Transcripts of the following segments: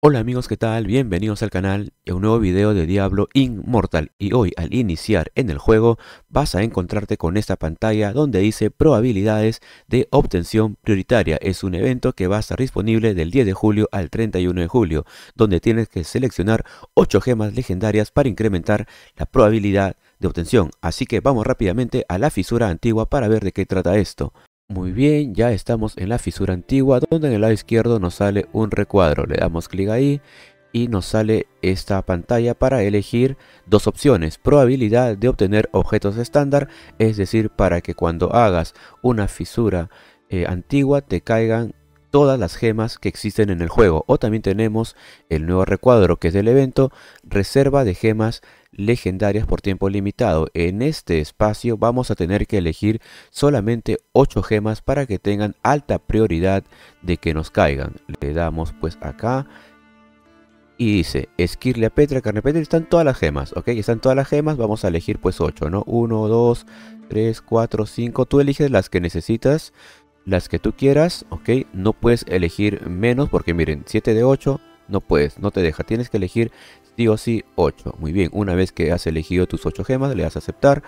Hola amigos, ¿qué tal? Bienvenidos al canal y a un nuevo video de Diablo Inmortal. Y hoy al iniciar en el juego vas a encontrarte con esta pantalla donde dice probabilidades de obtención prioritaria. Es un evento que va a estar disponible del 10 de julio al 31 de julio, donde tienes que seleccionar 8 gemas legendarias para incrementar la probabilidad de obtención. Así que vamos rápidamente a la fisura antigua para ver de qué trata esto. Muy bien, ya estamos en la fisura antigua donde en el lado izquierdo nos sale un recuadro. Le damos clic ahí y nos sale esta pantalla para elegir dos opciones. Probabilidad de obtener objetos estándar, es decir, para que cuando hagas una fisura eh, antigua te caigan todas las gemas que existen en el juego. O también tenemos el nuevo recuadro que es del evento Reserva de Gemas Legendarias por tiempo limitado. En este espacio vamos a tener que elegir solamente 8 gemas para que tengan alta prioridad de que nos caigan. Le damos pues acá y dice Esquirle a Petra, carne Petra, están todas las gemas, ok, están todas las gemas, vamos a elegir pues 8, ¿no? 1, 2, 3, 4, 5, tú eliges las que necesitas, las que tú quieras, ok, no puedes elegir menos porque miren, 7 de 8 no puedes, no te deja, tienes que elegir sí o sí 8. Muy bien, una vez que has elegido tus 8 gemas le das a aceptar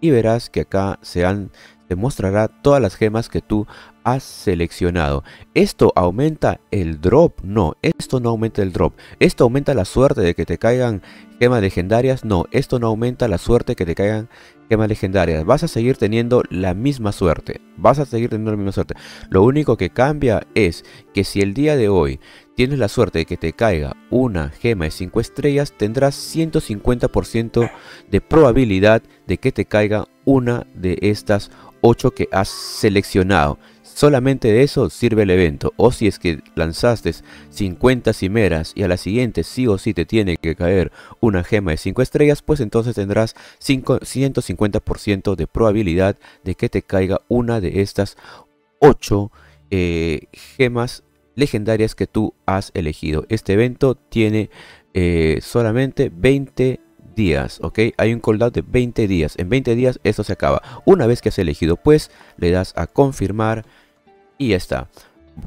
y verás que acá se han te mostrará todas las gemas que tú has seleccionado. Esto aumenta el drop, no, esto no aumenta el drop. Esto aumenta la suerte de que te caigan gemas legendarias, no, esto no aumenta la suerte de que te caigan gemas legendarias, vas a seguir teniendo la misma suerte, vas a seguir teniendo la misma suerte. Lo único que cambia es que si el día de hoy tienes la suerte de que te caiga una gema de 5 estrellas, tendrás 150% de probabilidad de que te caiga una de estas 8 que has seleccionado. Solamente de eso sirve el evento. O si es que lanzaste 50 cimeras y a la siguiente sí o sí te tiene que caer una gema de 5 estrellas, pues entonces tendrás 150% de probabilidad de que te caiga una de estas 8 eh, gemas legendarias que tú has elegido. Este evento tiene eh, solamente 20 días, ¿ok? Hay un cooldown de 20 días. En 20 días esto se acaba. Una vez que has elegido, pues, le das a confirmar y ya está.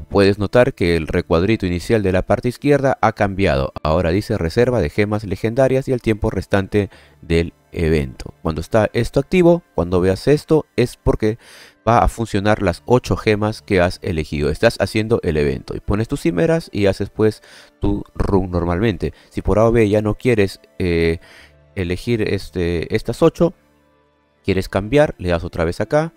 Puedes notar que el recuadrito inicial de la parte izquierda ha cambiado, ahora dice reserva de gemas legendarias y el tiempo restante del evento. Cuando está esto activo, cuando veas esto, es porque va a funcionar las 8 gemas que has elegido. Estás haciendo el evento y pones tus cimeras y haces pues tu run normalmente. Si por A ya no quieres eh, elegir este, estas 8, quieres cambiar, le das otra vez acá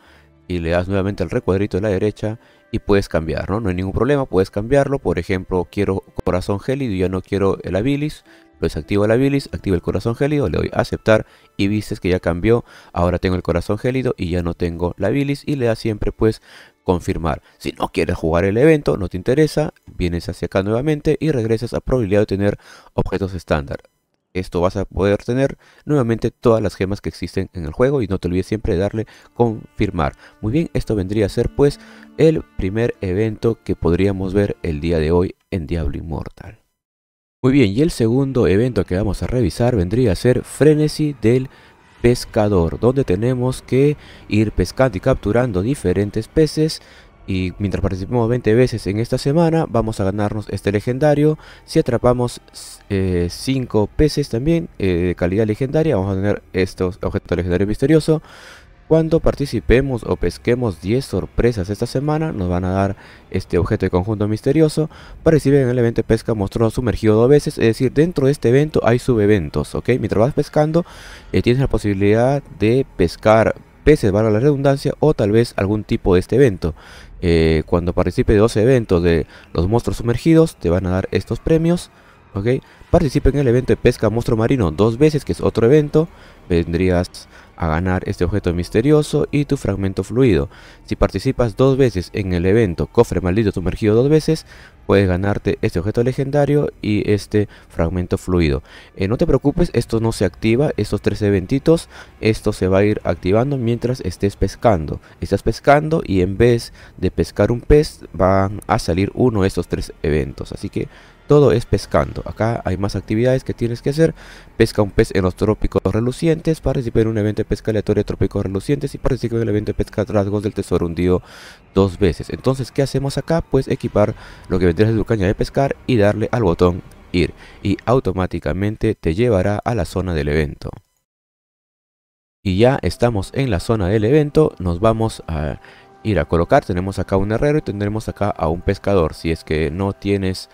y le das nuevamente al recuadrito de la derecha y puedes cambiar, ¿no? hay ningún problema, puedes cambiarlo. Por ejemplo, quiero corazón gélido y ya no quiero el habilis. pues desactivo el bilis, activo el corazón gélido, le doy a aceptar y viste que ya cambió. Ahora tengo el corazón gélido y ya no tengo la bilis y le das siempre pues confirmar. Si no quieres jugar el evento, no te interesa, vienes hacia acá nuevamente y regresas a probabilidad de tener objetos estándar esto vas a poder tener nuevamente todas las gemas que existen en el juego y no te olvides siempre de darle confirmar. Muy bien, esto vendría a ser pues el primer evento que podríamos ver el día de hoy en Diablo Immortal. Muy bien, y el segundo evento que vamos a revisar vendría a ser frenesí del Pescador, donde tenemos que ir pescando y capturando diferentes peces y mientras participemos 20 veces en esta semana, vamos a ganarnos este legendario. Si atrapamos 5 eh, peces también eh, de calidad legendaria, vamos a tener estos objetos legendarios misteriosos. Cuando participemos o pesquemos 10 sorpresas esta semana, nos van a dar este objeto de conjunto misterioso. Participen en el evento de pesca monstruo sumergido dos veces, es decir, dentro de este evento hay subeventos, ¿ok? Mientras vas pescando, eh, tienes la posibilidad de pescar peces, valga la redundancia, o tal vez algún tipo de este evento. Eh, cuando participe de dos eventos de los monstruos sumergidos, te van a dar estos premios. ¿ok? Participe en el evento de pesca monstruo marino dos veces, que es otro evento vendrías a ganar este objeto misterioso y tu fragmento fluido. Si participas dos veces en el evento Cofre Maldito Sumergido dos veces, puedes ganarte este objeto legendario y este fragmento fluido. Eh, no te preocupes, esto no se activa, estos tres eventitos, esto se va a ir activando mientras estés pescando. Estás pescando y en vez de pescar un pez van a salir uno de estos tres eventos, así que todo es pescando. Acá hay más actividades que tienes que hacer. Pesca un pez en los trópicos relucientes, participa en un evento de pesca aleatoria de trópicos relucientes y participa en el evento de pesca rasgos del tesoro hundido dos veces. Entonces, ¿qué hacemos acá? Pues equipar lo que vendrás de tu caña de pescar y darle al botón ir y automáticamente te llevará a la zona del evento. Y ya estamos en la zona del evento, nos vamos a ir a colocar, tenemos acá un herrero y tendremos acá a un pescador, si es que no tienes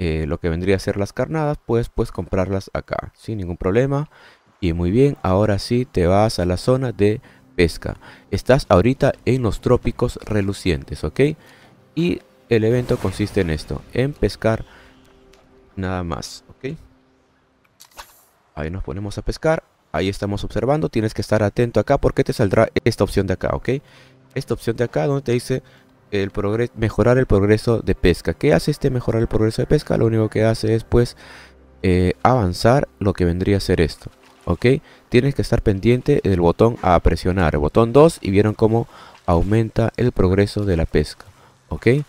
eh, lo que vendría a ser las carnadas, puedes pues comprarlas acá, sin ningún problema. Y muy bien, ahora sí te vas a la zona de pesca. Estás ahorita en los trópicos relucientes, ¿ok? Y el evento consiste en esto, en pescar nada más, ¿ok? Ahí nos ponemos a pescar, ahí estamos observando, tienes que estar atento acá porque te saldrá esta opción de acá, ¿ok? Esta opción de acá donde te dice el progreso, mejorar el progreso de pesca. ¿Qué hace este mejorar el progreso de pesca? Lo único que hace es pues eh, avanzar lo que vendría a ser esto. ¿Ok? Tienes que estar pendiente del botón a presionar. El botón 2 y vieron cómo aumenta el progreso de la pesca. ¿Ok? Eh,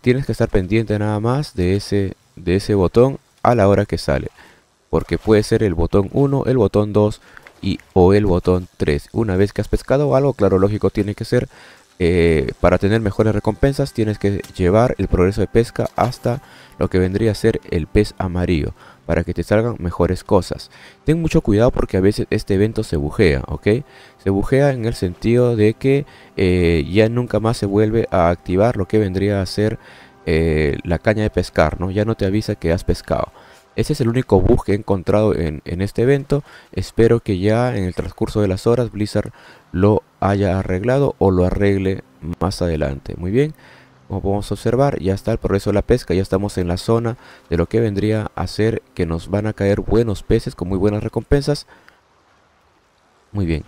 tienes que estar pendiente nada más de ese, de ese botón a la hora que sale. Porque puede ser el botón 1, el botón 2 y o el botón 3. Una vez que has pescado algo, claro, lógico, tiene que ser eh, para tener mejores recompensas tienes que llevar el progreso de pesca hasta lo que vendría a ser el pez amarillo para que te salgan mejores cosas. Ten mucho cuidado porque a veces este evento se bujea, ¿ok? Se bujea en el sentido de que eh, ya nunca más se vuelve a activar lo que vendría a ser eh, la caña de pescar, ¿no? Ya no te avisa que has pescado. Ese es el único bug que he encontrado en, este evento. Espero que ya en el transcurso de las horas Blizzard lo haya arreglado o lo arregle más adelante. Muy bien, como podemos observar ya está el progreso de la pesca. Ya estamos en la zona de lo que vendría a ser que nos van a caer buenos peces con muy buenas recompensas. Muy bien.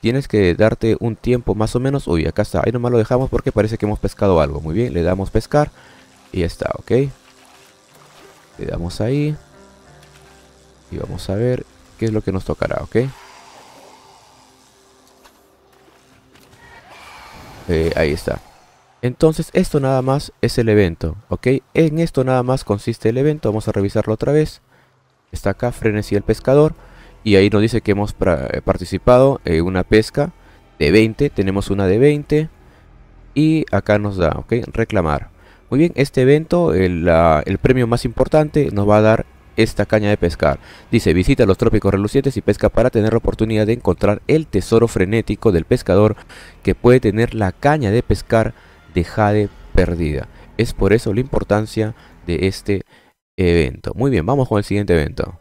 Tienes que darte un tiempo más o menos. Uy, acá está. Ahí nomás lo dejamos porque parece que hemos pescado algo. Muy bien, le damos pescar. Y ya está, ok. Le damos ahí. Y vamos a ver qué es lo que nos tocará, ¿ok? Eh, ahí está. Entonces esto nada más es el evento, ¿ok? En esto nada más consiste el evento, vamos a revisarlo otra vez. Está acá Frenesí el Pescador y ahí nos dice que hemos eh, participado en una pesca de 20, tenemos una de 20 y acá nos da, ¿ok? Reclamar. Muy bien, este evento, el, premio más importante, nos va a dar esta caña de pescar. Dice, visita los trópicos relucientes y pesca para tener la oportunidad de encontrar el tesoro frenético del pescador que puede tener la caña de pescar de jade perdida. Es por eso la importancia de este evento. Muy bien, vamos con el siguiente evento.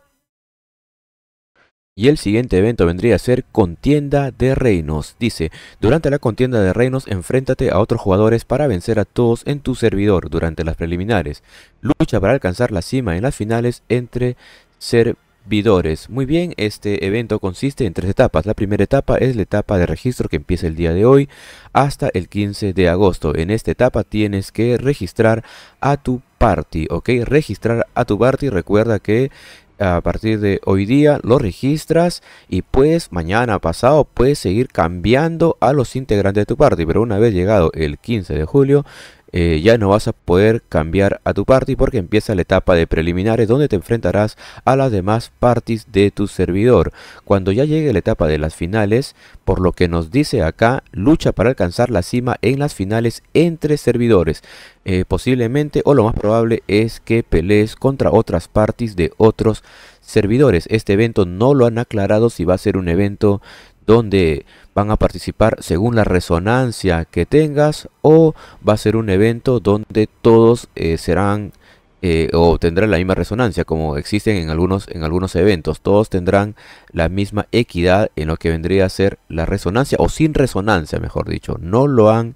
Y el siguiente evento vendría a ser contienda de reinos. Dice, durante la contienda de reinos enfréntate a otros jugadores para vencer a todos en tu servidor durante las preliminares. Lucha para alcanzar la cima en las finales entre servidores. Muy bien, este evento consiste en tres etapas. La primera etapa es la etapa de registro que empieza el día de hoy hasta el 15 de agosto. En esta etapa tienes que registrar a tu party, ok, registrar a tu party, recuerda que a partir de hoy día lo registras y pues mañana pasado puedes seguir cambiando a los integrantes de tu party pero una vez llegado el 15 de julio eh, ya no vas a poder cambiar a tu party porque empieza la etapa de preliminares donde te enfrentarás a las demás parties de tu servidor. Cuando ya llegue la etapa de las finales, por lo que nos dice acá, lucha para alcanzar la cima en las finales entre servidores. Eh, posiblemente o lo más probable es que pelees contra otras parties de otros servidores. Este evento no lo han aclarado si va a ser un evento donde van a participar según la resonancia que tengas o va a ser un evento donde todos eh, serán eh, o tendrán la misma resonancia como existen en algunos, en algunos eventos. Todos tendrán la misma equidad en lo que vendría a ser la resonancia o sin resonancia, mejor dicho. No lo han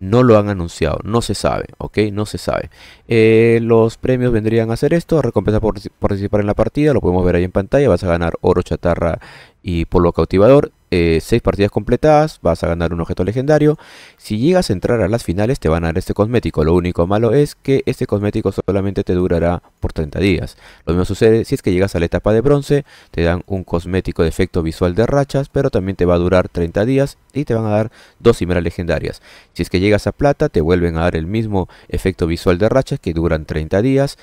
no lo han anunciado, no se sabe, ¿ok? No se sabe. Eh, los premios vendrían a ser esto, recompensa por participar en la partida, lo podemos ver ahí en pantalla, vas a ganar oro, chatarra y polvo cautivador. 6 eh, seis partidas completadas, vas a ganar un objeto legendario. Si llegas a entrar a las finales, te van a dar este cosmético. Lo único malo es que este cosmético solamente te durará por 30 días. Lo mismo sucede si es que llegas a la etapa de bronce, te dan un cosmético de efecto visual de rachas, pero también te va a durar 30 días y te van a dar dos cimeras legendarias. Si es que llegas a plata, te vuelven a dar el mismo efecto visual de rachas que duran 30 días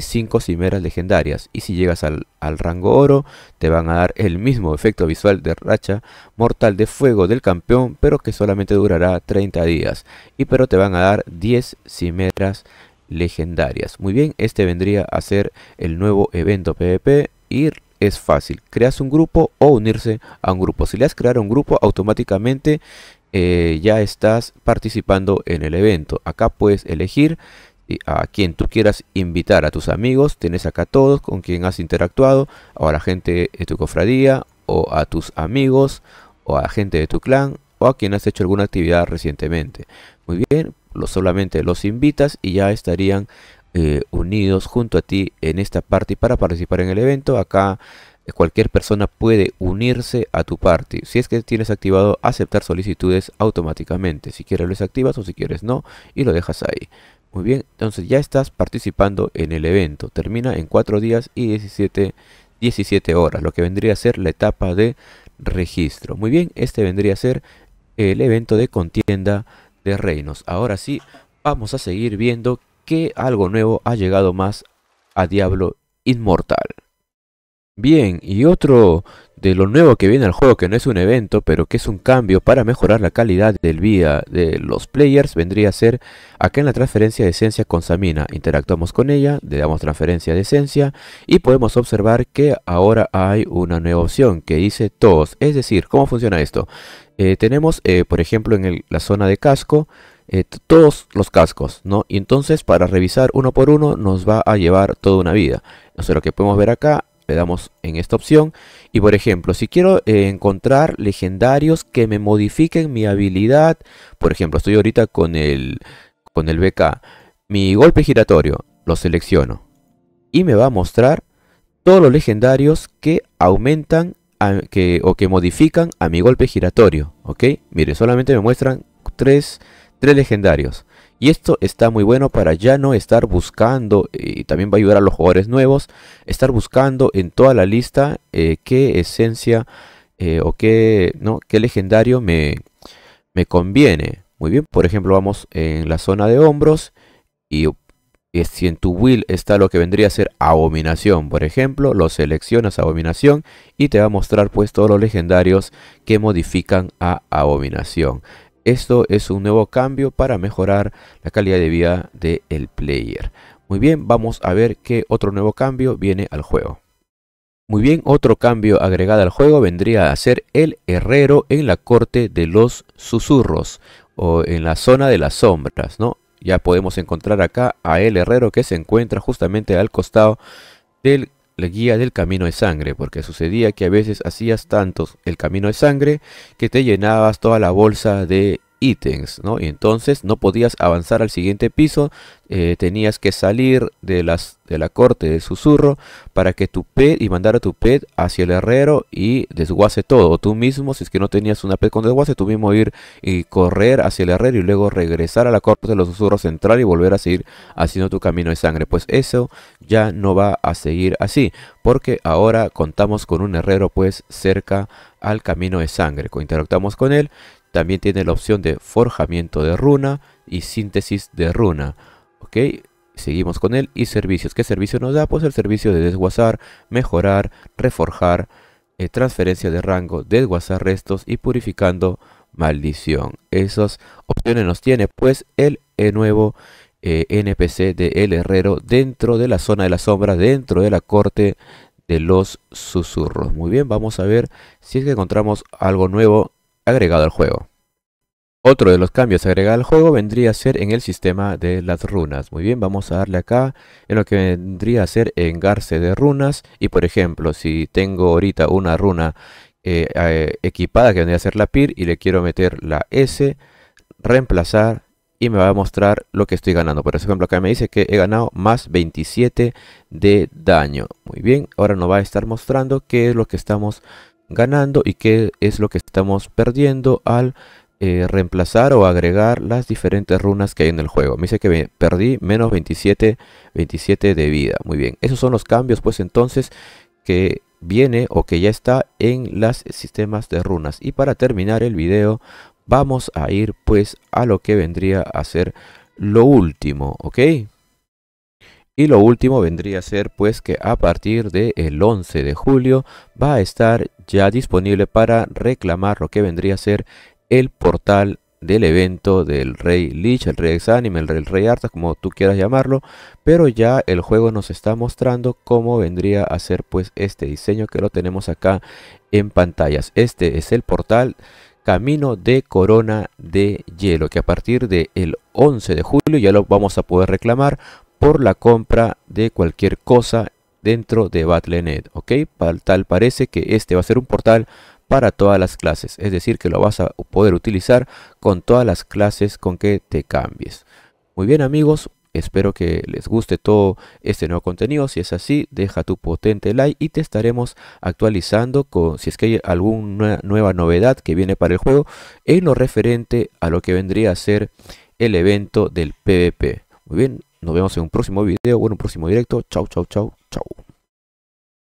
5 cimeras legendarias. Y si llegas al, rango oro, te van a dar el mismo efecto visual de racha mortal de fuego del campeón, pero que solamente durará 30 días. Y pero te van a dar 10 cimeras legendarias. Muy bien, este vendría a ser el nuevo evento PvP y es fácil. Creas un grupo o unirse a un grupo. Si le has creado un grupo, automáticamente eh, ya estás participando en el evento. Acá puedes elegir a quien tú quieras invitar, a tus amigos, tienes acá todos con quien has interactuado, o a la gente de tu cofradía, o a tus amigos, o a gente de tu clan, o a quien has hecho alguna actividad recientemente. Muy bien, solamente los invitas y ya estarían eh, unidos junto a ti en esta party para participar en el evento. Acá eh, cualquier persona puede unirse a tu party. Si es que tienes activado aceptar solicitudes automáticamente. Si quieres lo desactivas o si quieres no y lo dejas ahí. Muy bien, entonces ya estás participando en el evento. Termina en 4 días y 17, 17 horas, lo que vendría a ser la etapa de registro. Muy bien, este vendría a ser el evento de contienda de reinos. Ahora sí, vamos a seguir viendo qué algo nuevo ha llegado más a Diablo Inmortal. Bien, y otro de lo nuevo que viene al juego, que no es un evento, pero que es un cambio para mejorar la calidad del vida de los players, vendría a ser acá en la transferencia de esencia con Samina. Interactuamos con ella, le damos transferencia de esencia y podemos observar que ahora hay una nueva opción que dice todos. Es decir, ¿cómo funciona esto? Eh, tenemos, eh, por ejemplo, en la zona de casco, eh, todos los cascos, ¿no? Y entonces para revisar uno por uno nos va a llevar toda una vida. Eso lo que podemos ver acá le damos en esta opción. Y por ejemplo, si quiero eh, encontrar legendarios que me modifiquen mi habilidad. Por ejemplo, estoy ahorita con el, con el BK. Mi golpe giratorio lo selecciono. Y me va a mostrar todos los legendarios que aumentan o que modifican a mi golpe giratorio. ¿Ok? Mire, solamente me muestran tres, tres legendarios. Y esto está muy bueno para ya no estar buscando, eh, y también va a ayudar a los jugadores nuevos, estar buscando en toda la lista eh, qué esencia eh, o qué, ¿no? qué legendario me, me conviene. Muy bien, por ejemplo, vamos en la zona de hombros y si en tu will está lo que vendría a ser abominación, por ejemplo, lo seleccionas abominación y te va a mostrar pues todos los legendarios que modifican a abominación. Esto es un nuevo cambio para mejorar la calidad de vida del player. Muy bien, vamos a ver qué otro nuevo cambio viene al juego. Muy bien, otro cambio agregado al juego vendría a ser el herrero en la corte de los susurros o en la zona de las sombras, ¿no? Ya podemos encontrar acá a el herrero que se encuentra justamente al costado del la guía del camino de sangre, porque sucedía que a veces hacías tantos el camino de sangre que te llenabas toda la bolsa de ítems, ¿no? Y entonces no podías avanzar al siguiente piso, eh, tenías que salir de, las, de la corte de susurro para que tu pet y mandar a tu pet hacia el herrero y desguace todo. tú mismo, si es que no tenías una pet con desguace, tú mismo ir y correr hacia el herrero y luego regresar a la corte de los susurros central y volver a seguir haciendo tu camino de sangre. Pues eso ya no va a seguir así, porque ahora contamos con un herrero pues cerca al camino de sangre. Interactamos con él también tiene la opción de forjamiento de runa y síntesis de runa. ¿Ok? Seguimos con él. Y servicios. ¿Qué servicio nos da? Pues el servicio de desguazar, mejorar, reforjar, eh, transferencia de rango, desguazar restos y purificando maldición. Esas opciones nos tiene pues el eh, nuevo eh, NPC de El Herrero dentro de la zona de la sombra, dentro de la corte de los susurros. Muy bien, vamos a ver si es que encontramos algo nuevo agregado al juego. Otro de los cambios agregado al juego vendría a ser en el sistema de las runas. Muy bien, vamos a darle acá en lo que vendría a ser garce de runas. Y por ejemplo, si tengo ahorita una runa eh, eh, equipada que vendría a ser la PIR y le quiero meter la S, reemplazar y me va a mostrar lo que estoy ganando. Por ejemplo, acá me dice que he ganado más 27 de daño. Muy bien, ahora nos va a estar mostrando qué es lo que estamos ganando y qué es lo que estamos perdiendo al eh, reemplazar o agregar las diferentes runas que hay en el juego. Me dice que me perdí menos 27, 27 de vida. Muy bien, esos son los cambios pues entonces que viene o que ya está en los sistemas de runas. Y para terminar el video vamos a ir pues a lo que vendría a ser lo último, ¿ok? Y lo último vendría a ser pues que a partir del 11 de julio va a estar ya disponible para reclamar lo que vendría a ser el portal del evento del Rey Lich, el Rey Exánime, el Rey, Arta, como tú quieras llamarlo, pero ya el juego nos está mostrando cómo vendría a ser pues este diseño que lo tenemos acá en pantallas. Este es el portal Camino de Corona de Hielo, que a partir del 11 de julio ya lo vamos a poder reclamar por la compra de cualquier cosa dentro de Battle.net, ¿ok? Tal parece que este va a ser un portal para todas las clases, es decir, que lo vas a poder utilizar con todas las clases con que te cambies. Muy bien amigos, espero que les guste todo este nuevo contenido, si es así, deja tu potente like y te estaremos actualizando con si es que hay alguna nueva novedad que viene para el juego en lo referente a lo que vendría a ser el evento del PvP. Muy bien, nos vemos en un próximo video o en un próximo directo. Chau, chau, chau.